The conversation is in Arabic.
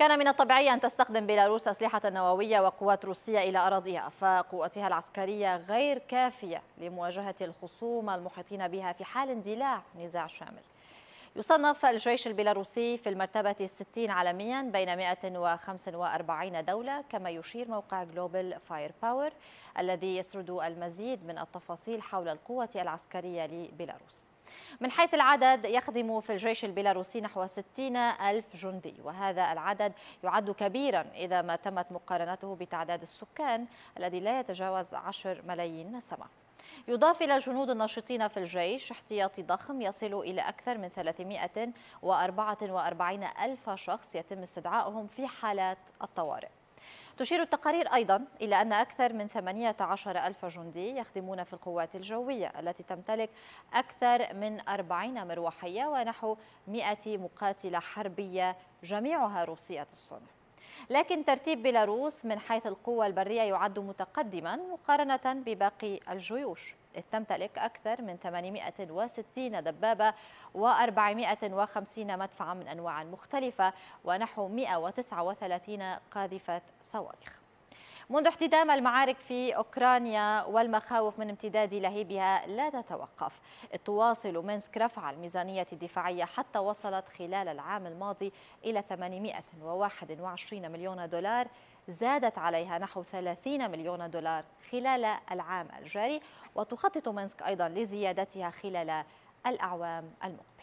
كان من الطبيعي أن تستخدم بيلاروس أسلحة نووية وقوات روسية إلى أراضيها فقوتها العسكرية غير كافية لمواجهة الخصوم المحيطين بها في حال اندلاع نزاع شامل يصنف الجيش البيلاروسي في المرتبة الستين عالميا بين 145 دولة كما يشير موقع جلوبال فاير باور الذي يسرد المزيد من التفاصيل حول القوة العسكرية لبيلاروس من حيث العدد يخدم في الجيش البيلاروسي نحو 60 ألف جندي وهذا العدد يعد كبيرا إذا ما تمت مقارنته بتعداد السكان الذي لا يتجاوز 10 ملايين نسمة يضاف إلى جنود الناشطين في الجيش احتياطي ضخم يصل إلى أكثر من 344 ألف شخص يتم استدعائهم في حالات الطوارئ تشير التقارير أيضا إلى أن أكثر من 18 ألف جندي يخدمون في القوات الجوية التي تمتلك أكثر من 40 مروحية ونحو 100 مقاتلة حربية جميعها روسية الصنع لكن ترتيب بيلاروس من حيث القوة البرية يعد متقدما مقارنة بباقي الجيوش إذ تمتلك أكثر من 860 دبابة و450 مدفعا من أنواع مختلفة ونحو 139 قاذفة صواريخ منذ احتدام المعارك في أوكرانيا والمخاوف من امتداد لهيبها لا تتوقف تواصل مينسك رفع الميزانية الدفاعية حتى وصلت خلال العام الماضي إلى 821 مليون دولار زادت عليها نحو 30 مليون دولار خلال العام الجاري وتخطط منسك أيضا لزيادتها خلال الأعوام المقبلة